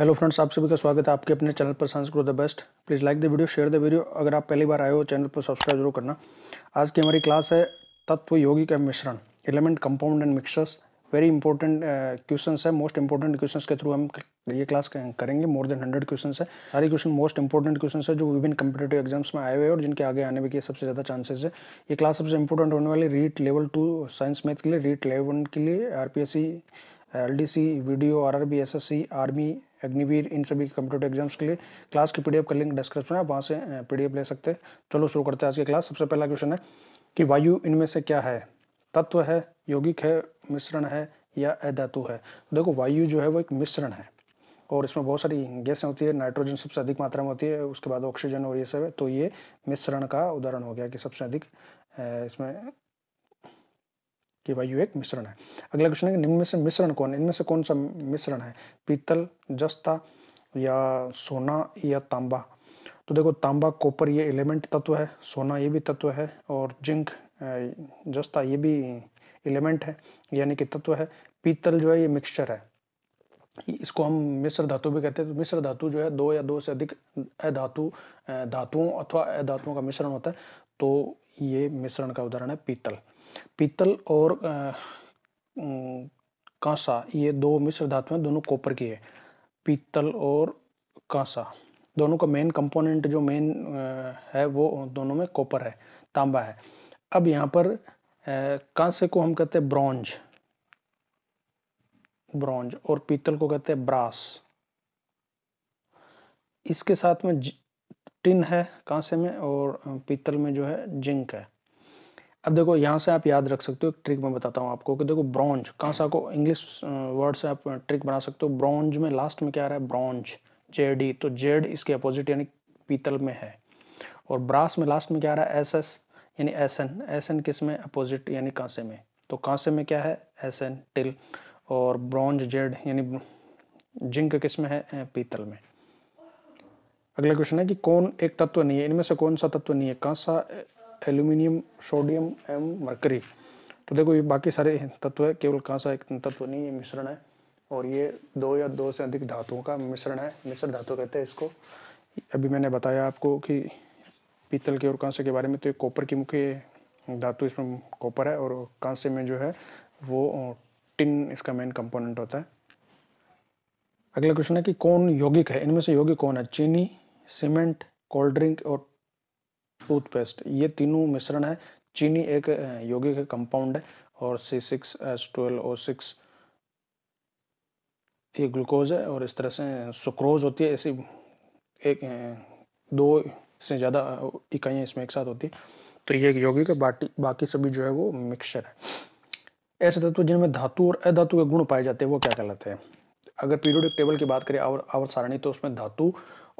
hello friends आप सभी का स्वागत है आपके अपने चैनल पर science grow the best please like the video share the video अगर आप पहली बार आए हो चैनल पर सब्सक्राइब जरूर करना आज की हमारी क्लास है तत्व योगी का मिश्रण element compound and mixtures very important question है मोस्ट इंपॉर्टेंट क्वेश्चन के थ्रू हम ये क्लास करेंगे मोर देन हंड्रेड क्वेश्चन है सारे क्वेश्चन मोस्ट इंपॉर्टेंट क्वेश्चन है जो विभिन्न कम्पिटेटिव एग्जाम्स में आए हुए हैं और जिनके आगे आने के सबसे ज़्यादा चांसेस है ये क्लास सबसे इंपॉर्टेंट होने वाली REET level two science math के लिए रीट लेवन के लिए R L D C video R R B S S C army Agniveer इन सभी कंप्यूटर एग्जाम्स के लिए क्लास की पीडीएफ का लिंक डिस्क्रिप्शन में आप वहाँ से पीडीएफ ले सकते हैं चलो शुरू करते हैं आज की क्लास सबसे पहला क्वेश्चन है कि वायु इनमें से क्या है तत्व है यौगिक है मिश्रण है या अधातु है देखो वायु जो है वो एक मिश्रण है और इसमें बहुत सारी गैसें होती है नाइट्रोजन सबसे अधिक मात्रा में होती है उसके बाद ऑक्सीजन और ये सब है तो ये मिश्रण का उदाहरण हो गया कि सबसे अधिक इसमें कि वायु एक मिश्रण है अगला क्वेश्चन है निम्न से मिश्रण कौन इनमें से कौन सा मिश्रण है पीतल जस्ता या सोना या तांबा तो देखो तांबा कॉपर ये एलिमेंट तत्व है सोना ये भी तत्व है और जिंक जस्ता ये भी एलिमेंट है यानी कि तत्व है पीतल जो है ये मिक्सचर है इसको हम मिश्र धातु भी कहते हैं तो मिश्र धातु जो है दो या दो से अधिक अधातु धातुओं अथवा अधातुओं का मिश्रण होता है तो ये मिश्रण का उदाहरण है पीतल पीतल और कांसा ये दो मिश्र धातु हैं दोनों कॉपर की है पीतल और कांसा दोनों का मेन कंपोनेंट जो मेन है वो दोनों में कॉपर है तांबा है अब यहाँ पर कांसे को हम कहते हैं ब्रॉन्ज ब्रॉन्ज और पीतल को कहते हैं ब्रास इसके साथ में टिन है कांसे में और पीतल में जो है जिंक है अब देखो यहाँ से आप याद रख सकते हो एक ट्रिक मैं बताता हूँ आपको कि देखो ब्रॉन्ज कांसा को इंग्लिश वर्ड से आप ट्रिक बना सकते हो ब्रॉन्ज में लास्ट में क्या आ रहा है ब्रॉन्ज जेडी तो जेड इसके अपोजिट यानी पीतल में है और ब्रास में लास्ट में क्या आ रहा है एस एस यानी एस एन एस एन किस में अपोजिट यानी कांसे में तो कांसे में क्या है एस एन टिल और ब्रॉन्ज जेड यानी जिंक किस में है पीतल में अगला क्वेश्चन है कि कौन एक तत्व नहीं है इनमें से कौन सा तत्व नहीं है कांसा एल्यूमिनियम सोडियम एवं मरकरी तो देखो ये बाकी सारे तत्व है केवल कांसा एक तत्व नहीं ये मिश्रण है और ये दो या दो से अधिक धातुओं का मिश्रण है मिश्र धातु कहते हैं इसको अभी मैंने बताया आपको कि पीतल के और कांसे के बारे में तो ये कॉपर की मुख्य धातु इसमें कॉपर है और कांसे में जो है वो टिन इसका मेन कंपोनेंट होता है अगला क्वेश्चन है कि कौन यौगिक है इनमें से यौगिक कौन है चीनी सीमेंट कोल्ड ड्रिंक और टूथपेस्ट ये तीनों मिश्रण है चीनी एक यौगिक कंपाउंड है और सी सिक्स एस ट्वेल्व ओ सिक्स ये ग्लूकोज है और इस तरह से सुक्रोज होती है ऐसी एक दो से ज़्यादा इकाइयाँ इसमें एक साथ होती है तो ये एक यौगिक है बाकी बाकी सभी जो है वो मिक्सचर है ऐसे तत्व जिनमें धातु और अधातु के गुण पाए जाते हैं वो क्या कहलाते हैं अगर पीरियोडिक टेबल की बात करें और सारणी तो उसमें धातु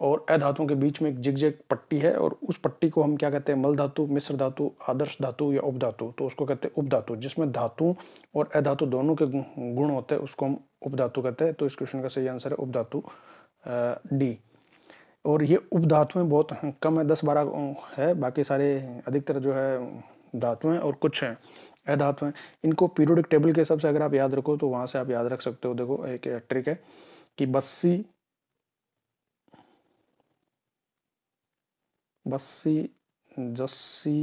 और अधातुओं के बीच में एक जिग पट्टी है और उस पट्टी को हम क्या कहते हैं मल धातु मिश्र धातु आदर्श धातु या उपधातु तो उसको कहते हैं उपधातु जिसमें धातु और अधातु दोनों के गुण होते हैं उसको हम उपधातु कहते हैं तो इस क्वेश्चन का सही आंसर है उपधातु डी और ये उपधातुएं बहुत कम है दस बारह है बाकी सारे अधिकतर जो है धातुएं और कुछ हैं अधातुएं इनको पीरियोडिक टेबल के हिसाब से अगर आप याद रखो तो वहाँ से आप याद रख सकते हो देखो एक ट्रिक है कि बस्सी बस्सी जस्सी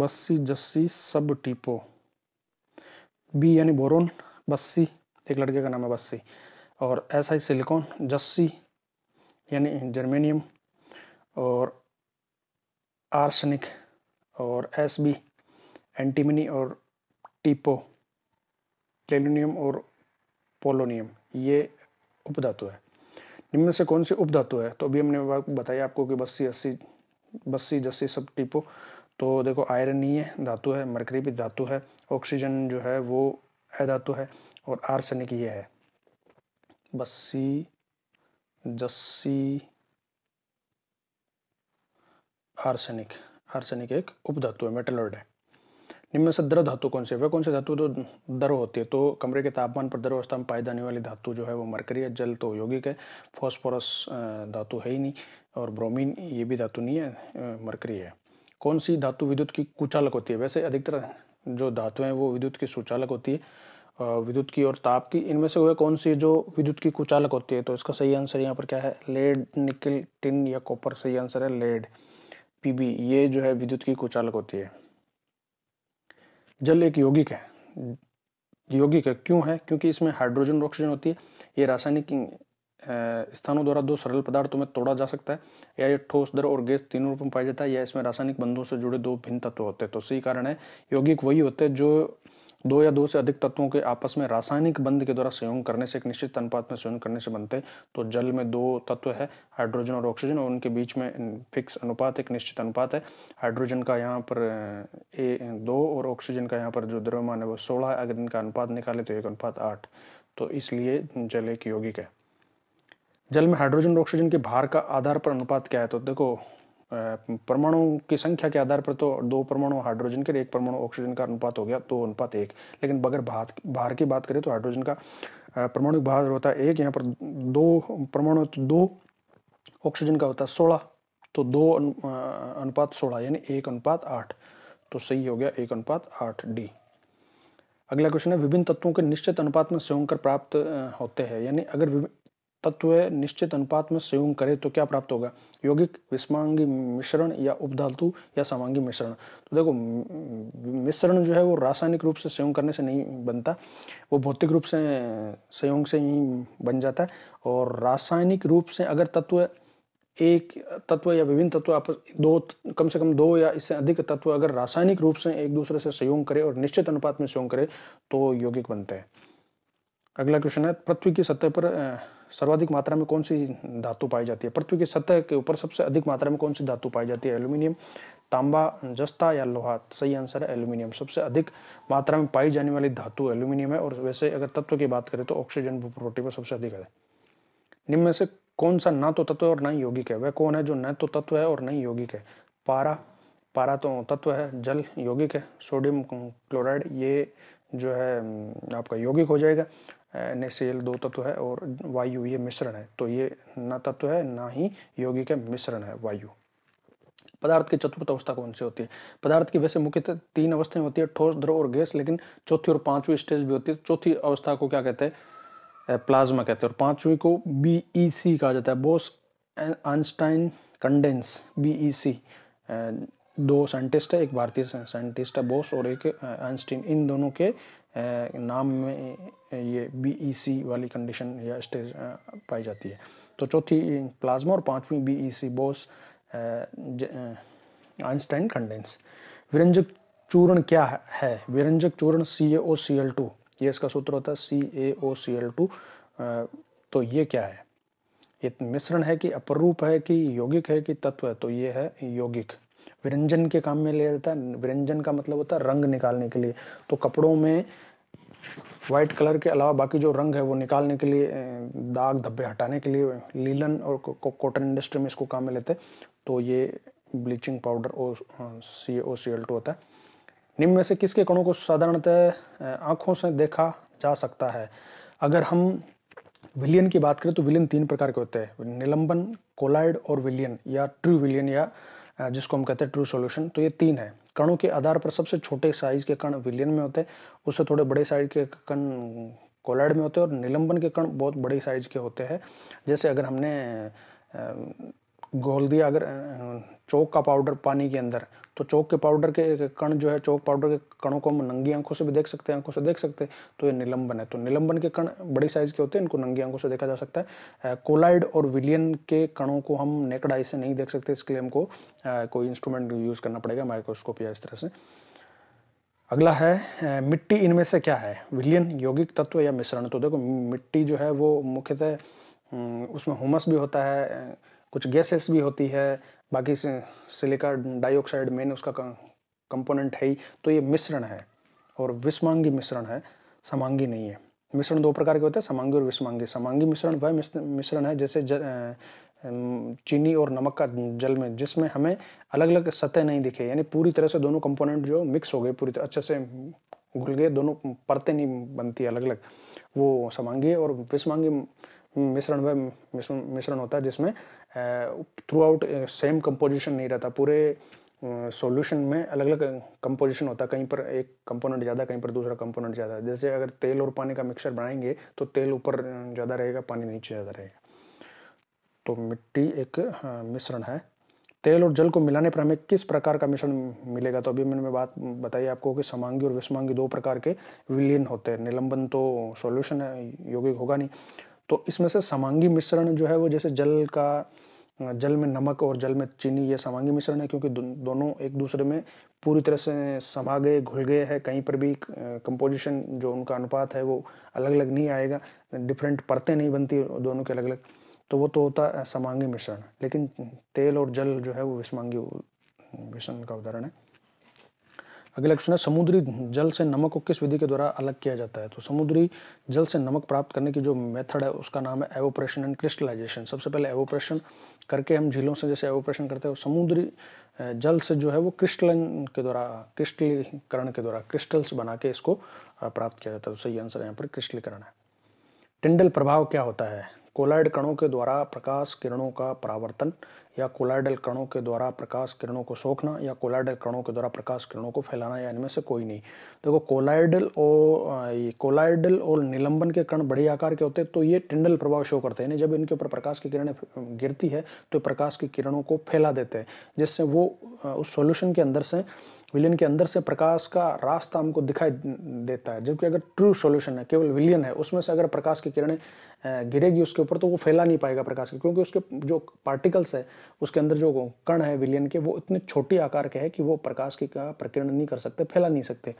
बस्सी जस्सी सब टीपो बी यानी बोरोन बस्सी एक लड़के का नाम है बस्सी और एस आई सिलिकॉन जस्सी यानी जर्मेनियम और आर्सनिक और एस बी एंटीमिनी और टीपो टेलोनियम और पोलोनियम ये उपधातु है निम्न से कौन सी उपधातु है तो अभी हमने बताया आपको कि बस्सी अस्सी बस्सी जस्सी सब टीपो तो देखो आयरन ही है धातु है मरकरी भी धातु है ऑक्सीजन जो है वो अधातु है और आर्सनिक ये है बस्सी जस्सी आर्सेनिक आर्सेनिक एक उपधातु है मेटलर्ड है निम्न से द्र धातु कौन से वह कौन से धातु तो दर होती है तो कमरे के तापमान पर दर अवस्था में पाई जाने वाली धातु जो है वो मरकरी है जल तो यौगिक है फॉस्फोरस धातु है ही नहीं और ब्रोमीन ये भी धातु नहीं है मरकरी है कौन सी धातु विद्युत की कुचालक होती है वैसे अधिकतर जो धातुएं वो विद्युत की सुचालक होती है विद्युत की और ताप की इनमें से वह कौन सी जो विद्युत की कुचालक होती है तो इसका सही आंसर यहाँ पर क्या है लेड निकल टिन या कॉपर सही आंसर है लेड पीबी ये जो है विद्युत की कुचालक होती है जल एक यौगिक है यौगिक है क्यों है क्योंकि इसमें हाइड्रोजन और ऑक्सीजन होती है ये रासायनिक स्थानों द्वारा दो सरल पदार्थों में तोड़ा जा सकता है या ये ठोस दर और गैस तीनों रूप में पाया जाता है या इसमें रासायनिक बंधों से जुड़े दो भिन्न तत्व होते हैं तो सही कारण है यौगिक वही होते हैं जो दो या दो से अधिक तत्वों के आपस में रासायनिक बंध के द्वारा संयोग करने से एक निश्चित अनुपात में संयोग करने से बनते हैं तो जल में दो तत्व है हाइड्रोजन और ऑक्सीजन और उनके बीच में फिक्स अनुपात एक निश्चित अनुपात है हाइड्रोजन का यहाँ पर ए दो और ऑक्सीजन का यहाँ पर जो द्रव्यमान है वो सोलह है अगर इनका अनुपात निकाले तो एक अनुपात आठ तो इसलिए जल एक यौगिक है जल में हाइड्रोजन और ऑक्सीजन के भार का आधार पर अनुपात क्या है तो देखो परमाणु की संख्या के आधार पर तो दो परमाणु हाइड्रोजन के एक परमाणु ऑक्सीजन का अनुपात हो गया दो तो अनुपात एक लेकिन अगर भात भार की बात करें तो हाइड्रोजन का परमाणु भार होता है एक यहाँ पर दो परमाणु तो दो ऑक्सीजन का होता है सोलह तो दो अनुपात सोलह यानी एक अनुपात आठ तो सही हो गया एक अनुपात आठ डी अगला क्वेश्चन है विभिन्न तत्वों के निश्चित अनुपात में संयोग कर प्राप्त होते हैं यानी अगर तत्व निश्चित अनुपात में संयोग करे तो क्या प्राप्त होगा यौगिक विस्मांगी मिश्रण या उपधातु या समांगी मिश्रण तो देखो मिश्रण जो है वो रासायनिक रूप से संयोग करने से नहीं बनता वो भौतिक रूप से संयोग से ही बन जाता है और रासायनिक रूप से अगर तत्व एक तत्व या विभिन्न तत्व आप दो कम से कम दो या इससे अधिक तत्व अगर रासायनिक रूप से एक दूसरे से संयोग करे और निश्चित अनुपात में संयोग करे तो यौगिक बनते हैं अगला क्वेश्चन है पृथ्वी की सतह पर सर्वाधिक मात्रा में कौन सी धातु पाई जाती है पृथ्वी की सतह के ऊपर सबसे अधिक मात्रा में कौन सी धातु पाई जाती है एल्यूमिनियम तांबा जस्ता या लोहा सही आंसर है एल्यूमिनियम सबसे अधिक मात्रा में पाई जाने वाली धातु एल्यूमिनियम है और वैसे अगर तत्व की बात करें तो ऑक्सीजन प्रोटीन में सबसे अधिक है निम्न में से कौन सा ना तो तत्व और ना यौगिक है वह कौन है जो न तो तत्व है और न यौगिक है पारा पारा तो तत्व है जल यौगिक है सोडियम क्लोराइड ये जो है आपका यौगिक हो जाएगा एन दो तत्व है और वायु ये मिश्रण है तो ये न तत्व है ना ही यौगिक है मिश्रण है वायु पदार्थ की चतुर्थ अवस्था कौन सी होती है पदार्थ की वैसे मुख्यतः तीन अवस्थाएं होती है ठोस द्रव और गैस लेकिन चौथी और पांचवी स्टेज भी होती है चौथी अवस्था को क्या कहते हैं प्लाज्मा कहते हैं और पांचवी को बी e कहा जाता है Bose Einstein condensate B e दो साइंटिस्ट है एक भारतीय साइंटिस्ट है बोस और एक आइंस्टीन इन दोनों के नाम में ये बीईसी e वाली कंडीशन या स्टेज पाई जाती है तो चौथी प्लाज्मा और पांचवी बीईसी बोस आइंस्टाइन कंडेंस विरंजक चूर्ण क्या है विरंजक चूर्ण सी A O C L to ये इसका सूत्र होता है सी A O C L to तो ये क्या है ये मिश्रण है कि अपरूप है कि यौगिक है कि तत्व है तो ये है यौगिक व्यंजन के काम में ले जाता है व्यंजन का मतलब होता है रंग निकालने के लिए तो कपड़ों में व्हाइट कलर के अलावा बाकी जो रंग है वो निकालने के लिए दाग धब्बे हटाने के लिए लीलन और कॉटन इंडस्ट्री में इसको काम में लेते तो ये bleaching powder O C O C L two होता है निम्न में से किसके कणों को साधारणतः आँखों से देखा जा सकता है अगर हम विलियन की बात करें तो विलियन तीन प्रकार के होते हैं निलंबन कोलाइड और विलियन या ट्रू विलियन या जिसको हम कहते हैं ट्रू सोल्यूशन तो ये तीन है कणों के आधार पर सबसे छोटे साइज के कण विलियन में होते हैं उससे थोड़े बड़े साइज के कण कोलाइड में होते हैं और निलंबन के कण बहुत बड़े साइज के होते हैं जैसे अगर हमने घोल दिया अगर चौक का पाउडर पानी के अंदर तो चौक के पाउडर के कण जो है चौक पाउडर के कणों को हम नंगी आंखों से भी देख सकते हैं आंखों से देख सकते हैं तो ये निलंबन है तो निलंबन के कण बड़ी साइज के होते हैं इनको नंगी आंखों से देखा जा सकता है कोलाइड और विलियन के कणों को हम नेकड आई से नहीं देख सकते इसके लिए हमको कोई इंस्ट्रूमेंट यूज़ करना पड़ेगा माइक्रोस्कोप या इस तरह से अगला है मिट्टी इनमें से क्या है विलियन यौगिक तत्व या मिश्रण तो देखो मिट्टी जो है वो मुख्यतः हम्म, उसमें हुमस भी होता है कुछ गैसेस भी होती है बाकी सिलिका डाइऑक्साइड मेन उसका कंपोनेंट है ही तो ये मिश्रण है और विषमांगी मिश्रण है समांगी नहीं है मिश्रण दो प्रकार के होते हैं समांगी और विषमांगी समांगी मिश्रण वह मिश्रण है जैसे चीनी और नमक का जल में जिसमें हमें अलग अलग सतह नहीं दिखे यानी पूरी तरह से दोनों कंपोनेंट जो मिक्स हो गए पूरी तरह अच्छे से घुल गए दोनों परतें नहीं बनती अलग अलग वो समांगी और विषमांगी मिश्रण में मिश्रण होता है जिसमें थ्रू आउट सेम कंपोजिशन नहीं रहता पूरे सॉल्यूशन में अलग अलग कंपोजिशन होता है कहीं पर एक कंपोनेंट ज़्यादा कहीं पर दूसरा कंपोनेंट ज़्यादा जैसे अगर तेल और पानी का मिक्सचर बनाएंगे तो तेल ऊपर ज़्यादा रहेगा पानी नीचे ज़्यादा रहेगा तो मिट्टी एक मिश्रण है तेल और जल को मिलाने पर हमें किस प्रकार का मिश्रण मिलेगा तो अभी मैंने बात बताई आपको कि समांगी और विषमांगी दो प्रकार के विलीन होते हैं निलंबन तो सॉल्यूशन है यौगिक होगा नहीं तो इसमें से समांगी मिश्रण जो है वो जैसे जल का जल में नमक और जल में चीनी ये समांगी मिश्रण है क्योंकि दोनों एक दूसरे में पूरी तरह से समा गए घुल गए हैं कहीं पर भी कंपोजिशन जो उनका अनुपात है वो अलग अलग नहीं आएगा डिफरेंट परतें नहीं बनती दोनों के अलग अलग तो वो तो होता है समांगी मिश्रण लेकिन तेल और जल जो है वो विषमांगी मिश्रण का उदाहरण है अगला क्वेश्चन है समुद्री जल से नमक को किस विधि के द्वारा अलग किया जाता है तो समुद्री जल से नमक प्राप्त करने की जो मेथड है उसका नाम है एवोप्रेशन एंड क्रिस्टलाइजेशन सबसे पहले एवोप्रेशन करके हम झीलों से जैसे एवोप्रेशन करते हैं तो समुद्री जल से जो है वो क्रिस्टलन के द्वारा क्रिस्टलीकरण के द्वारा क्रिस्टल्स बना के इसको प्राप्त किया जाता है तो सही आंसर यहाँ पर क्रिस्टलीकरण है टिंडल प्रभाव क्या होता है कोलाइड कणों के द्वारा प्रकाश किरणों का परावर्तन या कोलाइडल कणों के द्वारा प्रकाश किरणों को सोखना या कोलाइडल कणों के द्वारा प्रकाश किरणों को फैलाना या इनमें से कोई नहीं देखो कोलाइडल और ये कोलाइडल और निलंबन के कण बड़े आकार के होते हैं तो ये टिंडल प्रभाव शो करते हैं जब इनके ऊपर प्रकाश की किरणें गिरती है तो प्रकाश की किरणों को फैला देते हैं जिससे वो उस सोल्यूशन के अंदर से विलियन के अंदर से प्रकाश का रास्ता हमको दिखाई देता है जबकि अगर ट्रू सॉल्यूशन है केवल विलियन है उसमें से अगर प्रकाश की किरणें गिरेगी उसके ऊपर तो वो फैला नहीं पाएगा प्रकाश के क्योंकि उसके जो पार्टिकल्स है उसके अंदर जो कण है विलियन के वो इतने छोटे आकार के है कि वो प्रकाश की प्रकिरण नहीं कर सकते फैला नहीं सकते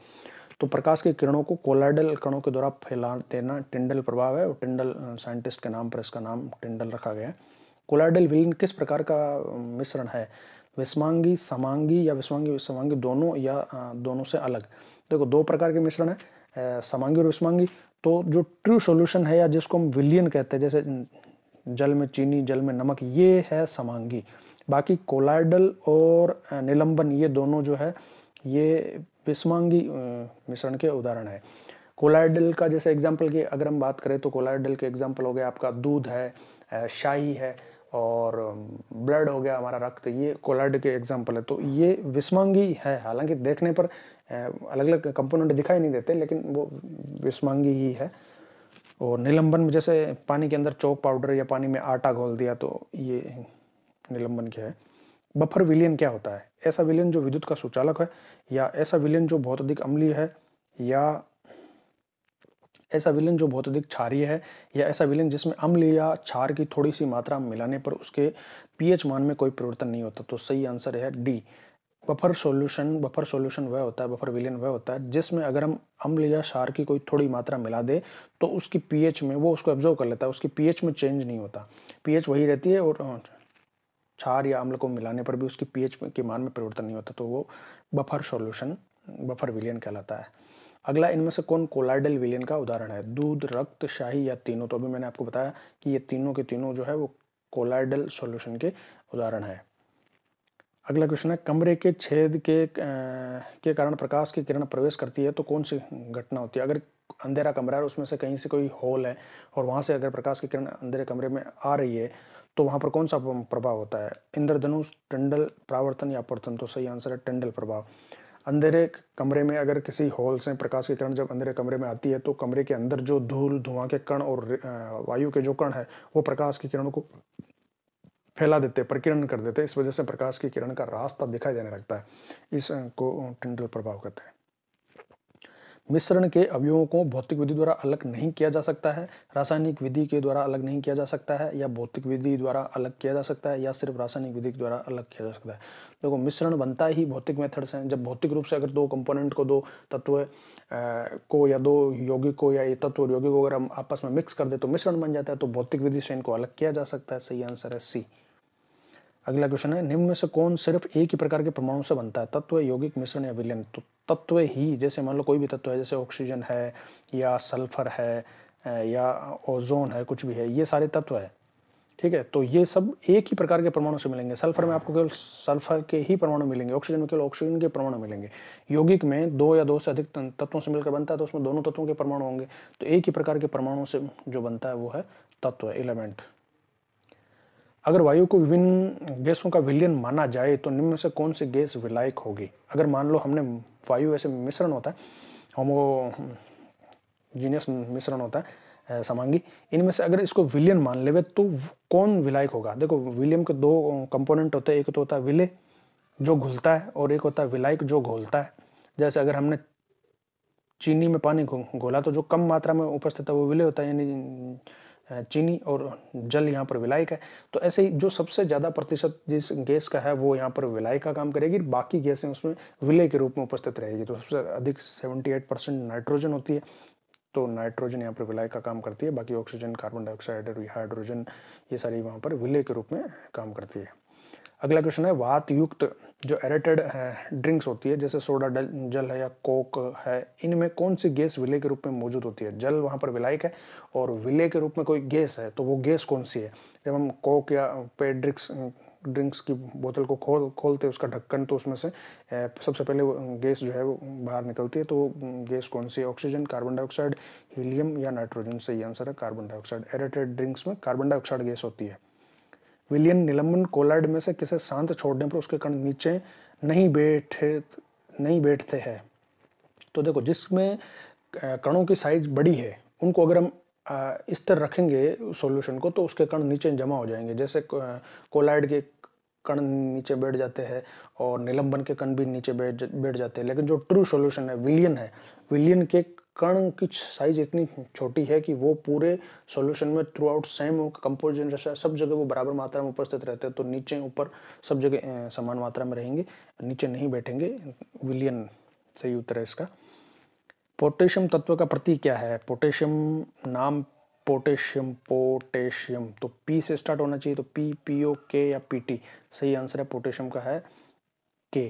तो प्रकाश की किरणों को कोलाइडल कणों के द्वारा फैला देना टिंडल प्रभाव है और टिंडल साइंटिस्ट के नाम पर इसका नाम टिंडल रखा गया है कोलाइडल विलियन किस प्रकार का मिश्रण है विस्मांगी समांगी या विस्मांगी समांगी दोनों या दोनों से अलग देखो दो प्रकार के मिश्रण है समांगी और विस्मांगी तो जो ट्रू सॉल्यूशन है या जिसको हम विलियन कहते हैं जैसे जल में चीनी जल में नमक ये है समांगी बाकी कोलाइडल और निलंबन ये दोनों जो है ये विस्मांगी मिश्रण के उदाहरण है कोलाइडल का जैसे एग्जाम्पल की अगर हम बात करें तो कोलाइडल के एग्जाम्पल हो गया आपका दूध है शाही है और ब्लड हो गया हमारा रक्त ये कोलाड के एग्जाम्पल है तो ये विस्मांगी है हालांकि देखने पर अलग अलग कंपोनेंट दिखाई नहीं देते लेकिन वो विस्मांगी ही है और निलंबन में जैसे पानी के अंदर चौक पाउडर या पानी में आटा घोल दिया तो ये निलंबन क्या है बफर विलियन क्या होता है ऐसा विलियन जो विद्युत का सुचालक है या ऐसा विलियन जो बहुत अधिक अम्लीय है या ऐसा विलन जो बहुत अधिक क्षारीय है या ऐसा विलन जिसमें अम्ल या क्षार की थोड़ी सी मात्रा मिलाने पर उसके पीएच मान में कोई परिवर्तन नहीं होता तो सही आंसर है D buffer solution buffer solution वह होता है बफर विलियन वह होता है जिसमें अगर हम अम्ल या क्षार की कोई थोड़ी मात्रा मिला दे तो उसकी पीएच में वो उसको एब्जॉर्व कर लेता है उसकी पीएच में चेंज नहीं होता पीएच वही रहती है और क्षार या अम्ल को मिलाने पर भी उसकी पीएच के मान में परिवर्तन नहीं होता तो वो बफर सॉल्यूशन बफर विलियन कहलाता है अगला इनमें से कौन कोलाइडल विलियन का उदाहरण है दूध रक्त शाही या तीनों तो अभी मैंने आपको बताया कि ये तीनों के तीनों जो है वो कोलाइडल सॉल्यूशन के उदाहरण है अगला क्वेश्चन है कमरे के छेद के आ, के कारण प्रकाश की किरण प्रवेश करती है तो कौन सी घटना होती है अगर अंधेरा कमरा है उसमें से कहीं से कोई होल है और वहाँ से अगर प्रकाश की किरण अंधेरे कमरे में आ रही है तो वहाँ पर कौन सा प्रभाव होता है इंद्रधनुष टंडल प्रावर्तन या अपवर्तन तो सही आंसर है टंडल प्रभाव अंधेरे कमरे में अगर किसी हॉल से प्रकाश के किरण जब अंधेरे कमरे में आती है तो कमरे के अंदर जो धूल धुआं के कण और वायु के जो कण है वो प्रकाश की किरण को फैला देते प्रकिरण कर देते इस वजह से प्रकाश की किरण का रास्ता दिखाई देने लगता है इसको टिंडल प्रभाव कहते हैं मिश्रण के अवयवों को भौतिक विधि द्वारा अलग नहीं किया जा सकता है रासायनिक विधि के द्वारा अलग नहीं किया जा सकता है या भौतिक विधि द्वारा अलग किया जा सकता है या सिर्फ रासायनिक विधि के द्वारा अलग किया जा सकता है देखो मिश्रण बनता ही भौतिक मेथड से जब भौतिक रूप से अगर दो कंपोनेंट को दो तत्व को या दो यौगिक को या ये तत्व और यौगिक को अगर हम आपस में मिक्स कर दे तो मिश्रण बन जाता है तो भौतिक विधि से इनको अलग किया जा सकता है सही आंसर है सी अगला क्वेश्चन है निम्न में से कौन सिर्फ एक ही प्रकार के परमाणु से बनता है तत्व यौगिक मिश्रण या विलयन तो तत्व ही जैसे मान लो कोई भी तत्व है जैसे ऑक्सीजन है या सल्फर है या ओजोन है कुछ भी है ये सारे तत्व है ठीक है तो ये सब एक ही प्रकार के परमाणु से मिलेंगे सल्फर में आपको केवल सल्फर के ही परमाणु मिलेंगे ऑक्सीजन में केवल ऑक्सीजन के परमाणु मिलेंगे यौगिक में दो या दो से अधिक तत्वों से मिलकर बनता है तो उसमें दोनों तत्वों के परमाणु होंगे तो एक ही प्रकार के परमाणु से जो बनता है वो है तत्व एलिमेंट अगर वायु को विभिन्न गैसों का विलयन माना जाए तो निम्न से कौन सी गैस विलायक होगी अगर मान लो हमने वायु ऐसे मिश्रण होता है होमोजीनियस मिश्रण होता है समांगी इनमें से अगर इसको विलियन मान लेवे तो कौन विलायक होगा देखो विलियम के दो कंपोनेंट होते हैं एक तो होता है विले जो घुलता है और एक होता है विलायक जो घोलता है जैसे अगर हमने चीनी में पानी घोला तो जो कम मात्रा में उपस्थित है वो विलय होता है यानी चीनी और जल यहाँ पर विलायक है तो ऐसे ही जो सबसे ज़्यादा प्रतिशत जिस गैस का है वो यहाँ पर विलायक का काम करेगी बाकी गैसें उसमें विलय के रूप में उपस्थित रहेगी तो सबसे अधिक 78 परसेंट नाइट्रोजन होती है तो नाइट्रोजन यहाँ पर विलय का काम करती है बाकी ऑक्सीजन कार्बन डाइऑक्साइड हाइड्रोजन ये सारी वहाँ पर विलय के रूप में काम करती है अगला क्वेश्चन है वात युक्त जो एरेटेड ड्रिंक्स होती है जैसे सोडा जल है या कोक है इनमें कौन सी गैस विलय के रूप में मौजूद होती है जल वहाँ पर विलायक है और विलय के रूप में कोई गैस है तो वो गैस कौन सी है जब हम कोक या पेड ड्रिंक्स ड्रिंक्स की बोतल को खोल खोलते उसका ढक्कन तो उसमें से सबसे पहले गैस जो है वो बाहर निकलती है तो गैस कौन सी ऑक्सीजन कार्बन डाइऑक्साइड हीलियम या नाइट्रोजन से ये आंसर है कार्बन डाइऑक्साइड एरेटेड ड्रिंक्स में कार्बन डाइऑक्साइड गैस होती है विलियन निलंबन कोलाइड में से किसे शांत छोड़ने पर उसके कण नीचे नहीं बैठे नहीं बैठते हैं तो देखो जिसमें कणों की साइज बड़ी है उनको अगर हम इस तरह रखेंगे सॉल्यूशन को तो उसके कण नीचे जमा हो जाएंगे जैसे कोलाइड के कण नीचे बैठ जाते हैं और निलंबन के कण भी नीचे बैठ बैठ जाते हैं लेकिन जो ट्रू सॉल्यूशन है विलियन है विलियन के कण की साइज इतनी छोटी है कि वो पूरे सॉल्यूशन में थ्रू आउट सेम कंपोजिशन सब जगह वो बराबर मात्रा में उपस्थित रहते हैं तो नीचे ऊपर सब जगह समान मात्रा में रहेंगे नीचे नहीं बैठेंगे विलियन सही उत्तर है इसका पोटेशियम तत्व का प्रतीक क्या है पोटेशियम नाम पोटेशियम पोटेशियम तो पी से स्टार्ट होना चाहिए तो पी पी ओ के या पी टी सही आंसर है पोटेशियम का है के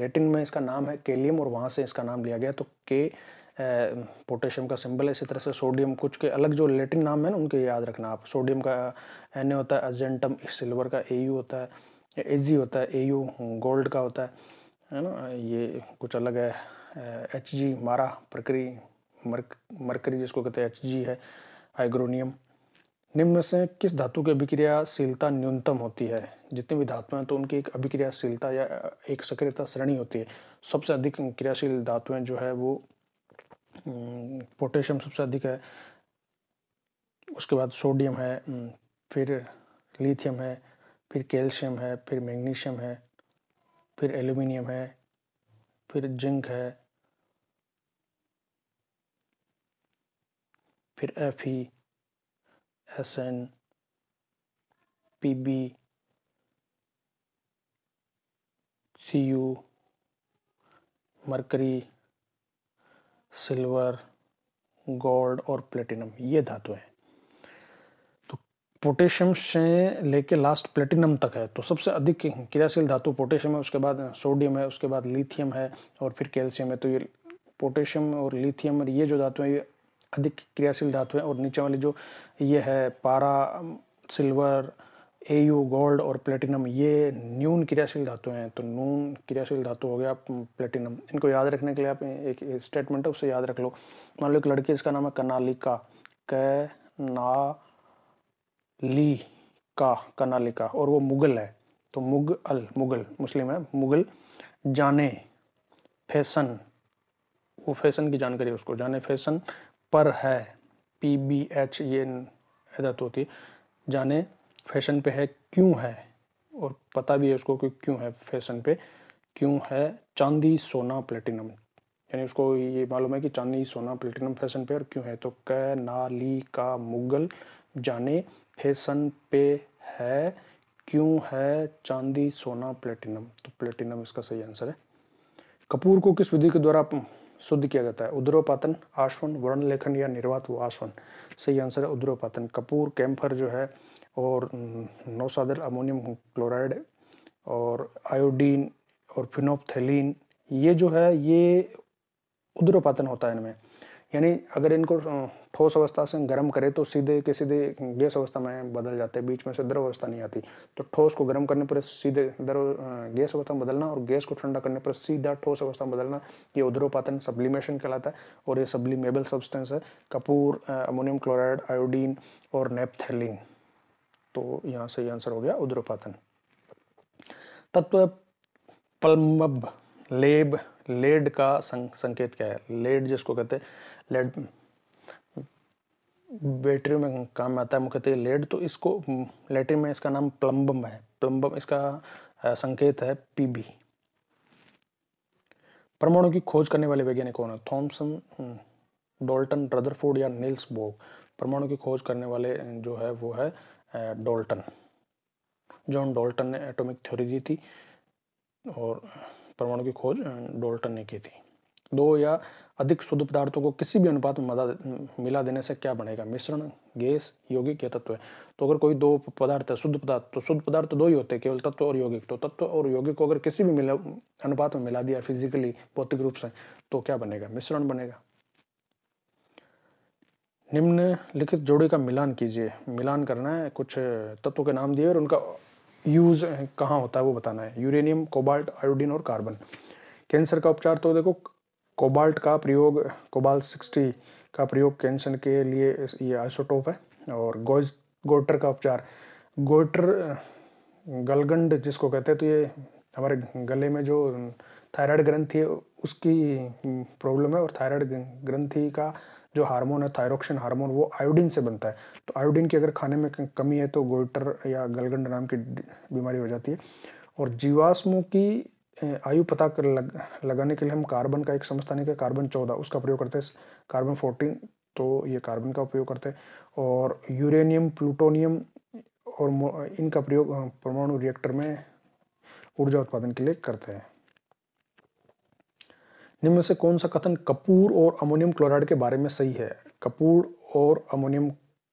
लेटिन में इसका नाम है केलियम और वहाँ से इसका नाम लिया गया तो के पोटेशियम का सिंबल है इसी तरह से सोडियम कुछ के अलग जो लेटिन नाम है ना उनके याद रखना आप सोडियम का एन ए होता है अजेंटम सिल्वर का ए यू होता है ए जी होता है ए यू गोल्ड का होता है है ना ये कुछ अलग है एच जी मारा प्रक्री मर्क मरकरी जिसको कहते हैं एच जी है हाइग्रोनियम निम्न से किस धातु की अभिक्रियाशीलता न्यूनतम होती है जितनी भी धातुएं हैं तो उनकी एक अभिक्रियाशीलता या एक सक्रियता श्रेणी होती है सबसे अधिक क्रियाशील धातुएं जो है वो पोटेशियम सबसे अधिक है उसके बाद सोडियम है फिर लिथियम है फिर कैल्शियम है फिर मैग्नीशियम है फिर एल्यूमिनियम है फिर जिंक है फिर F E S N P B C U mercury silver gold और प्लेटिनम ये धातु हैं तो पोटेशियम से लेके लास्ट प्लेटिनम तक है तो सबसे अधिक क्रियाशील धातु पोटेशियम है उसके बाद सोडियम है उसके बाद लिथियम है और फिर कैल्शियम है तो ये पोटेशियम और लिथियम और ये जो धातु हैं ये अधिक क्रियाशील धातुएं और नीचे वाले जो ये है पारा सिल्वर एयू गोल्ड और प्लेटिनम ये न्यून क्रियाशील धातु हैं तो नून क्रियाशील धातु हो गया प्लेटिनम इनको याद रखने के लिए आप एक स्टेटमेंट है उसे याद रख लो मान लो एक लड़की इसका नाम है कनालिका क ना ली का कनालिका और वो मुगल है तो मुग अल मुगल मुस्लिम है मुगल जाने फैशन वो फैशन की जानकारी है उसको जाने फैशन पर है पी बी एच ये हिदायत होती है जाने फैशन पे है क्यों है और पता भी है उसको कि क्यों है फैशन पे क्यों है चांदी सोना प्लेटिनम यानी उसको ये मालूम है कि चांदी सोना प्लेटिनम फैशन पे और क्यों है तो क नाली का मुगल जाने फैशन पे है क्यों है चांदी सोना प्लेटिनम तो प्लेटिनम इसका सही आंसर है कपूर को किस विधि के द्वारा शुद्ध किया जाता है उद्रोपातन आश्वन वर्ण लेखन या निर्वात व आश्वन सही आंसर है उद्रोपातन कपूर कैम्फर जो है और नौसादल अमोनियम क्लोराइड और आयोडीन और फिनोपथेलिन ये जो है ये उद्रोपातन होता है इनमें यानी अगर इनको ठोस अवस्था से गर्म करें तो सीधे के सीधे गैस अवस्था में बदल जाते हैं बीच में से द्रव अवस्था नहीं आती तो ठोस को गर्म करने पर सीधे द्रव गैस अवस्था में बदलना और गैस को ठंडा करने पर सीधा ठोस अवस्था में बदलना ये उद्रोपातन सब्लिमेशन कहलाता है और ये सब्लिमेबल सब्सटेंस है कपूर अमोनियम क्लोराइड आयोडीन और नेपथेलिन तो यहाँ से आंसर हो गया उद्रोपातन तत्व पलमब लेब लेड का संकेत क्या है लेड जिसको कहते हैं लेड बैटरी में काम आता है मुख्यतः लेड तो इसको लेटिन हम्म, में इसका नाम प्लम्बम है प्लम्बम इसका संकेत है पीबी परमाणु की खोज करने वाले वैज्ञानिक कौन है थॉमसन डोल्टन रदरफोर्ड या नील्स बोग परमाणु की खोज करने वाले जो है वो है डोल्टन जॉन डोल्टन ने एटॉमिक थ्योरी दी थी और परमाणु की खोज डोल्टन ने की थी दो या अधिक शुद्ध पदार्थों को किसी भी अनुपात में मदा मिला देने से क्या बनेगा मिश्रण गैस यौगिक या तत्व तो अगर कोई दो पदार्थ है शुद्ध पदार्थ तो शुद्ध पदार्थ दो ही होते हैं केवल तत्व और यौगिक तो तत्व और यौगिक को अगर किसी भी मिला अनुपात में मिला दिया फिजिकली भौतिक रूप से तो क्या बनेगा मिश्रण बनेगा निम्न लिखित जोड़े का मिलान कीजिए मिलान करना है कुछ तत्वों के नाम दिए और उनका यूज़ कहाँ होता है वो बताना है यूरेनियम कोबाल्ट आयोडीन और कार्बन कैंसर का उपचार तो देखो कोबाल्ट का प्रयोग कोबाल्ट सिक्सटी का प्रयोग कैंसर के लिए ये आइसोटोप है और गोज गोटर का उपचार गोटर गलगंड जिसको कहते हैं तो ये हमारे गले में जो थायराइड ग्रंथि है उसकी प्रॉब्लम है और थायराइड ग्रंथि का जो हार्मोन है थायरोक्शन हार्मोन वो आयोडीन से बनता है तो आयोडीन की अगर खाने में कमी है तो गोइटर या गलगंड नाम की बीमारी हो जाती है और जीवाश्मों की आयु पता कर लग, लगाने के लिए हम कार्बन का एक संस्थानिक है कार्बन चौदह उसका प्रयोग करते हैं कार्बन फोर्टीन तो ये कार्बन का उपयोग करते हैं और यूरेनियम प्लूटोनियम और इनका प्रयोग परमाणु रिएक्टर में ऊर्जा उत्पादन के लिए करते हैं निम्न से कौन सा कथन कपूर और अमोनियम क्लोराइड के बारे में सही है कपूर और अमोनियम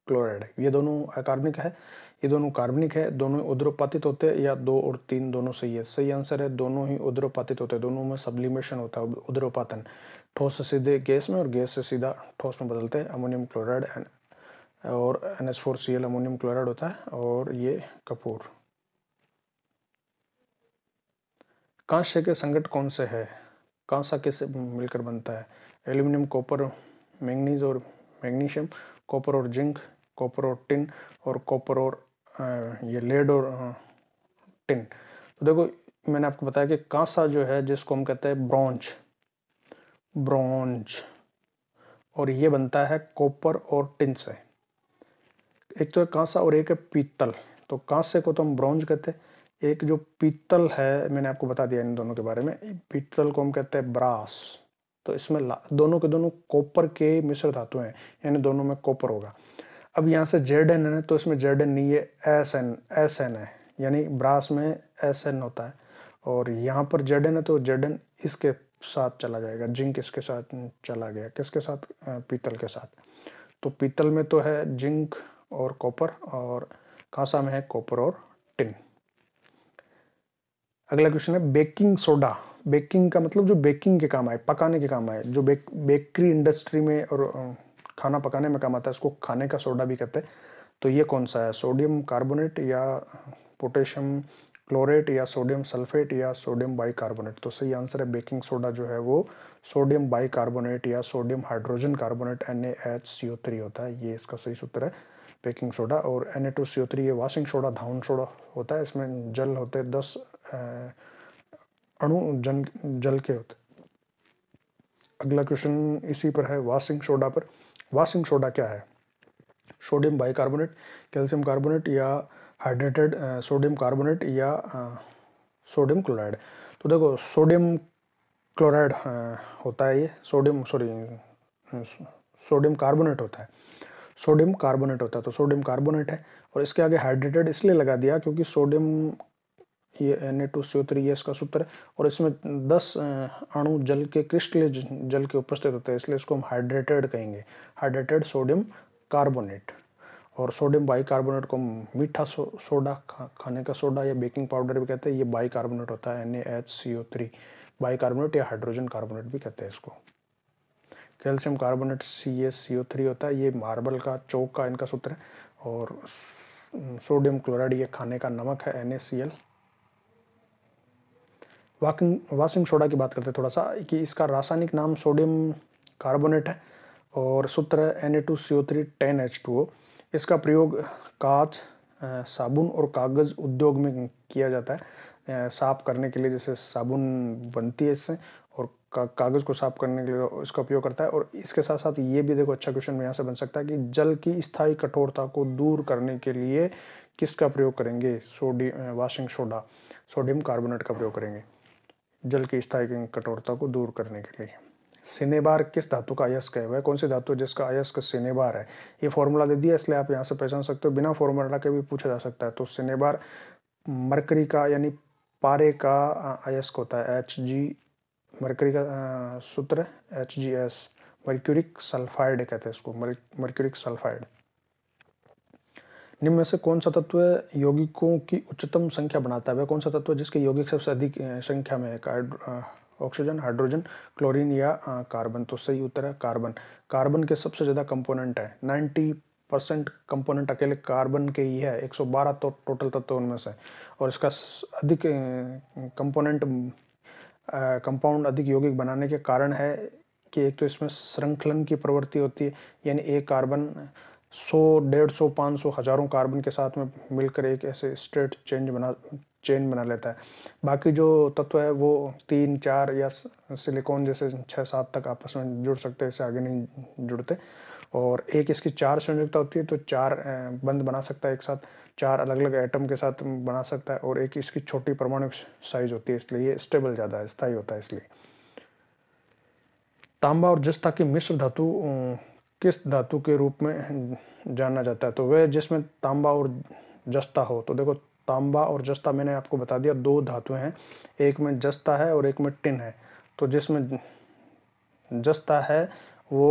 क्लोराइड ये दोनों अकार्बनिक है ये दोनों कार्बनिक है दोनों उद्रोपातित होते हैं या दो और तीन दोनों सही है सही आंसर है दोनों ही उद्रोपातित होते हैं दोनों में सब्लिमेशन होता है उद्रोपातन ठोस से सीधे गैस में और गैस से सीधा ठोस में बदलते हैं अमोनियम क्लोराइड और N H four C L ammonium chloride होता है और ये कपूर कांस्य के संकट कौन से है कांसा किस मिलकर बनता है एल्यूमिनियम कॉपर मैंगनीज और मैग्नीशियम कॉपर और जिंक कॉपर और टिन और कॉपर और ये लेड और टिन तो देखो मैंने आपको बताया कि कांसा जो है जिसको हम कहते हैं ब्रॉन्ज ब्रॉन्च और ये बनता है कॉपर और टिन से एक तो है कांसा और एक है पीतल तो कांसे को तो हम ब्रॉन्ज कहते हैं एक जो पीतल है मैंने आपको बता दिया इन दोनों के बारे में पीतल को हम कहते हैं ब्रास तो इसमें दोनों के दोनों कॉपर के मिश्र धातु हैं यानी दोनों में कॉपर होगा अब यहाँ से जेड एन है तो इसमें जेड एन नहीं है एस एन एस एन है यानी ब्रास में एस एन होता है और यहाँ पर जेड एन है तो जेड एन इसके साथ चला जाएगा जिंक इसके साथ चला गया किसके साथ पीतल के साथ तो पीतल में तो है जिंक और कॉपर और कांसा में है कॉपर और टिन अगला क्वेश्चन है बेकिंग सोडा बेकिंग का मतलब जो बेकिंग के काम आए पकाने के काम आए जो बेक बेकरी इंडस्ट्री में और खाना पकाने में काम आता है इसको खाने का सोडा भी कहते हैं तो ये कौन सा है सोडियम कार्बोनेट या पोटेशियम क्लोरेट या सोडियम सल्फेट या सोडियम बाइकार्बोनेट तो सही आंसर है बेकिंग सोडा जो है वो सोडियम बाइकार्बोनेट या sodium hydrogen carbonate N H C O three होता है ये इसका सही सूत्र है बेकिंग सोडा और N A two C O three ये वाशिंग सोडा धाउन सोडा होता है इसमें जल होते दस अणु जन जल के होते अगला क्वेश्चन इसी पर है वाशिंग सोडा पर वाशिंग सोडा क्या है सोडियम बाइकार्बोनेट कैल्शियम कार्बोनेट या हाइड्रेटेड सोडियम कार्बोनेट या सोडियम क्लोराइड तो देखो सोडियम क्लोराइड होता है ये सोडियम सॉरी सोडियम कार्बोनेट होता है सोडियम कार्बोनेट होता है तो सोडियम कार्बोनेट है और इसके आगे हाइड्रेटेड इसलिए लगा दिया क्योंकि सोडियम ये N A two C O three ये इसका सूत्र है और इसमें दस अणु जल के क्रिस्टल जल के उपस्थित होते हैं इसलिए इसको हम हाइड्रेटेड कहेंगे हाइड्रेटेड सोडियम कार्बोनेट और सोडियम बाइकार्बोनेट को मीठा सो, सोडा खा, खाने का सोडा या बेकिंग पाउडर भी कहते हैं ये बाइकार्बोनेट होता है N A H C O three bicarbonate या हाइड्रोजन कार्बोनेट भी कहते हैं इसको calcium carbonate C S C O three होता है ये मार्बल का चौक का इनका सूत्र है और सोडियम क्लोराइड ये खाने का नमक है एन ए सी एल वाकिंग वाशिंग सोडा की बात करते हैं थोड़ा सा कि इसका रासायनिक नाम सोडियम कार्बोनेट है और सूत्र है N A two C O three ten H two O इसका प्रयोग कांच साबुन और कागज़ उद्योग में किया जाता है साफ करने के लिए जैसे साबुन बनती है इससे और का, कागज़ को साफ करने के लिए इसका उपयोग करता है और इसके साथ साथ ये भी देखो अच्छा क्वेश्चन यहाँ से बन सकता है कि जल की स्थायी कठोरता को दूर करने के लिए किसका प्रयोग करेंगे sodium washing soda sodium carbonate का प्रयोग करेंगे जल की स्थायी कठोरता को दूर करने के लिए सिनेबार किस धातु का अयस्क है वह कौन सी धातु जिसका अयस्क सिनेबार है ये फॉर्मूला दे दिया इसलिए आप यहाँ से पहचान सकते हो बिना फॉर्मूला के भी पूछा जा सकता है तो सिनेबार मरकरी का यानी पारे का अयस्क होता है एच जी मरकरी का सूत्र H G S mercuric sulphide कहते हैं इसको मर्क्यूरिक सल्फाइड निम्न में से कौन सा तत्व यौगिकों की उच्चतम संख्या बनाता है वह कौन सा तत्व जिसके यौगिक सबसे अधिक संख्या में है ऑक्सीजन हाइड्रोजन क्लोरीन या कार्बन तो सही उत्तर है कार्बन कार्बन के सबसे ज़्यादा कंपोनेंट है 90 परसेंट कंपोनेंट अकेले कार्बन के ही है 112 तो टोटल तत्व उनमें से और इसका अधिक कंपोनेंट कंपाउंड अधिक यौगिक बनाने के कारण है कि एक तो इसमें श्रृंखलन की प्रवृत्ति होती है यानी एक कार्बन सौ डेढ़ सौ पाँच सौ हज़ारों कार्बन के साथ में मिलकर एक ऐसे स्ट्रेट चेंज बना चेन बना लेता है बाकी जो तत्व है वो तीन चार या सिलिकॉन जैसे छः सात तक आपस में जुड़ सकते हैं इससे आगे नहीं जुड़ते और एक इसकी चार संयुक्ता होती है तो चार बंद बना सकता है एक साथ चार अलग अलग एटम के साथ बना सकता है और एक इसकी छोटी परमाणु साइज होती है इसलिए ये स्टेबल ज़्यादा है स्थायी होता है इसलिए तांबा और जस्ता की मिश्र धातु किस धातु के रूप में जाना जाता है तो वह जिसमें तांबा और जस्ता हो तो देखो तांबा और जस्ता मैंने आपको बता दिया दो धातुएं हैं एक में जस्ता है और एक में टिन है तो जिसमें जस्ता है वो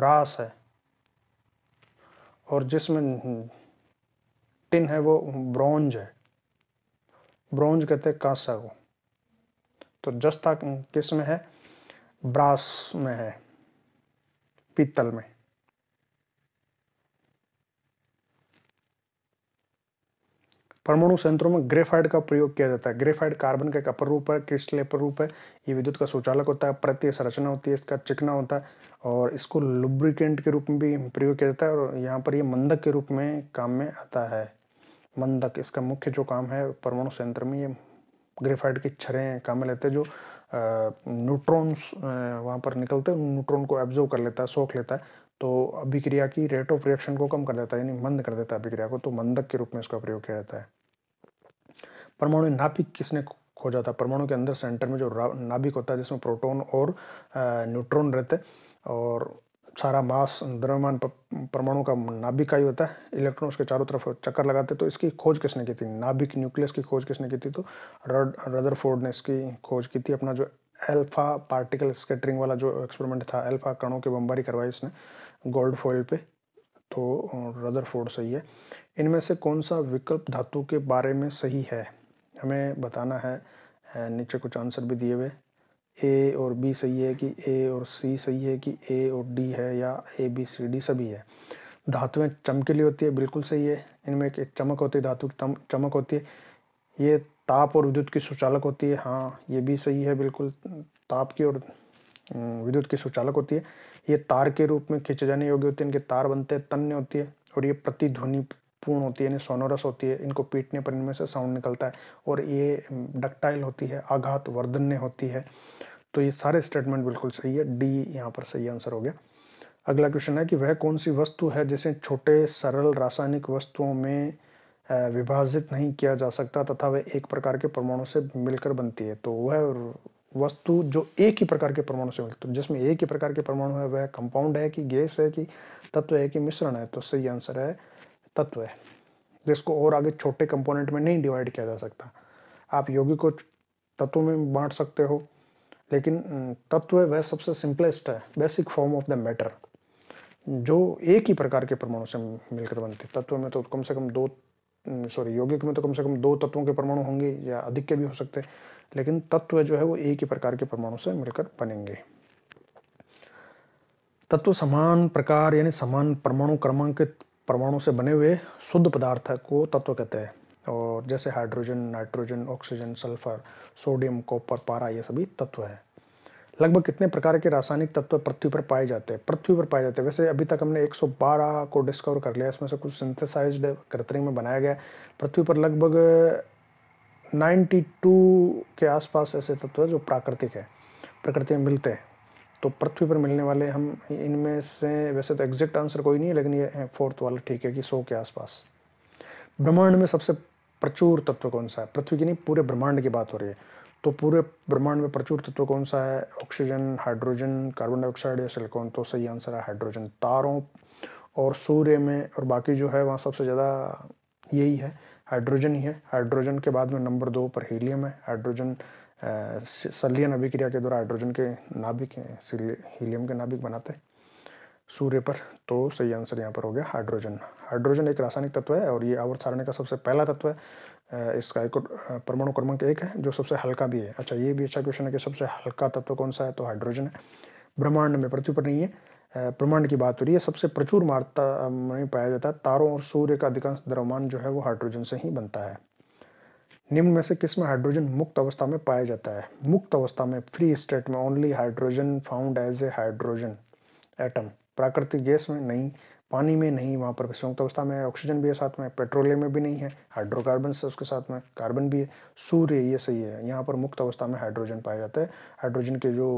ब्रास है और जिसमें टिन है वो ब्रॉन्ज है ब्रॉन्ज कहते हैं कांसा को तो जस्ता किस में है ब्रास में है पीतल में परमाणु संयंत्रों में ग्रेफाइड का प्रयोग किया जाता है ग्रेफाइड कार्बन का एक अपर रूप है क्रिस्टल अपर रूप है ये विद्युत का सुचालक होता है प्रत्येक संरचना होती है इसका चिकना होता है और इसको लुब्रिकेंट के रूप में भी प्रयोग किया जाता है और यहाँ पर ये मंदक के रूप में काम में आता है मंदक इसका मुख्य जो काम है परमाणु संयंत्र में ये ग्रेफाइड की छरें काम में लेते हैं जो न्यूट्रॉन्स वहाँ पर निकलते हैं न्यूट्रॉन को एब्जॉर्व कर लेता है सोख लेता है तो अभिक्रिया की रेट ऑफ रिएक्शन को कम कर देता है यानी मंद कर देता है अभिक्रिया को तो मंदक के रूप में इसका प्रयोग किया जाता है परमाणु नापिक किसने खोजा था परमाणु के अंदर सेंटर में जो नाभिक होता है जिसमें प्रोटॉन और न्यूट्रॉन रहते हैं और सारा मास द्रव्यमान परमाणु का नाभिक का ही होता है इलेक्ट्रॉन उसके चारों तरफ चक्कर लगाते तो इसकी खोज किसने की थी नाभिक न्यूक्लियस की खोज किसने की थी तो रदरफोर्ड ने इसकी खोज की थी अपना जो अल्फा पार्टिकल स्केटरिंग वाला जो एक्सपेरिमेंट था अल्फा कणों की बम्बारी करवाई इसने गोल्ड फॉयल पे तो रदरफोर्ड सही है इनमें से कौन सा विकल्प धातु के बारे में सही है हमें बताना है नीचे कुछ आंसर भी दिए हुए ए और बी सही है कि ए और सी सही है कि ए और डी है या ए बी सी डी सभी है धातुएं चमकीली होती है बिल्कुल सही है इनमें एक चमक होती है धातु की चमक होती है ये ताप और विद्युत की सुचालक होती है हाँ ये भी सही है बिल्कुल ताप की और विद्युत की सुचालक होती है ये तार के रूप में खींचे जाने योग्य होते हैं इनके तार बनते हैं तन्य होती है और ये प्रतिध्वनि पूर्ण होती है यानी सोनोरस होती है इनको पीटने पर इनमें से साउंड निकलता है और ये डक्टाइल होती है आघात वर्धन्य होती है तो ये सारे स्टेटमेंट बिल्कुल सही है डी यहाँ पर सही आंसर हो गया अगला क्वेश्चन है कि वह कौन सी वस्तु है जिसे छोटे सरल रासायनिक वस्तुओं में विभाजित नहीं किया जा सकता तथा वह एक प्रकार के परमाणु से मिलकर बनती है तो वह वस्तु जो एक ही प्रकार के परमाणु से मिलती है जिसमें एक ही प्रकार के परमाणु है वह कंपाउंड है कि गैस है कि तत्व है कि मिश्रण है तो सही आंसर है तत्व है जिसको और आगे छोटे कंपोनेंट में नहीं डिवाइड किया जा सकता आप योगी को तत्व में बांट सकते हो लेकिन तत्व वह सबसे सिंपलेस्ट है basic form of the matter जो एक ही प्रकार के परमाणु से मिलकर बनते तत्व में तो कम से कम दो सॉरी यौगिक में तो कम से कम दो तत्वों के परमाणु होंगे या अधिक के भी हो सकते हैं लेकिन तत्व जो है वो एक ही प्रकार के परमाणु से मिलकर बनेंगे तत्व समान प्रकार यानी समान परमाणु क्रमांकित परमाणु से बने हुए शुद्ध पदार्थ को तत्व कहते हैं और जैसे hydrogen nitrogen oxygen sulphur sodium copper पारा ये सभी तत्व हैं लगभग कितने प्रकार के रासायनिक तत्व पृथ्वी पर पाए जाते हैं पृथ्वी पर पाए जाते हैं वैसे अभी तक हमने 112 को डिस्कवर कर लिया इसमें से कुछ सिंथेसाइज्ड कृत्रिम में बनाया गया पृथ्वी पर लगभग 92 के आसपास ऐसे तत्व हैं जो प्राकृतिक है प्रकृति में मिलते हैं तो पृथ्वी पर मिलने वाले हम इनमें से वैसे तो एग्जैक्ट आंसर कोई नहीं है लेकिन ये फोर्थ वाला ठीक है कि सौ के आसपास ब्रह्मांड में सबसे प्रचुर तत्व कौन सा है पृथ्वी की नहीं पूरे ब्रह्मांड की बात हो रही है तो पूरे ब्रह्मांड में प्रचुर तत्व कौन सा है ऑक्सीजन हाइड्रोजन कार्बन डाइऑक्साइड या सिलिकॉन तो सही आंसर है हाइड्रोजन तारों और सूर्य में और बाकी जो है वहाँ सबसे ज़्यादा यही है हाइड्रोजन ही है हाइड्रोजन के बाद में नंबर दो पर हीलियम है हाइड्रोजन सलियन अभिक्रिया के द्वारा हाइड्रोजन के नाभिक हीलियम के नाभिक बनाते हैं सूर्य पर तो सही आंसर यहाँ पर हो गया हाइड्रोजन हाइड्रोजन एक रासायनिक तत्व है और ये आवर्त सारणी का सबसे पहला तत्व है इसका एक परमाणु क्रमांक एक है जो सबसे हल्का भी है अच्छा ये भी अच्छा क्वेश्चन है कि सबसे हल्का तत्व कौन सा है तो हाइड्रोजन है ब्रह्मांड में पृथ्वी पर नहीं है ब्रह्मांड की बात हो रही है सबसे प्रचुर मात्रा में पाया जाता है तारों और सूर्य का अधिकांश द्रव्यमान जो है वो हाइड्रोजन से ही बनता है निम्न में से किस में हाइड्रोजन मुक्त अवस्था में पाया जाता है मुक्त अवस्था में फ्री स्टेट में only hydrogen found as a hydrogen atom प्राकृतिक गैस में नहीं पानी में नहीं वहाँ पर संयुक्त अवस्था में ऑक्सीजन भी है साथ में पेट्रोलियम में भी नहीं है हाइड्रोकार्बन से उसके साथ में कार्बन भी है सूर्य ये सही है यहाँ पर मुक्त अवस्था में हाइड्रोजन पाया जाता है हाइड्रोजन के जो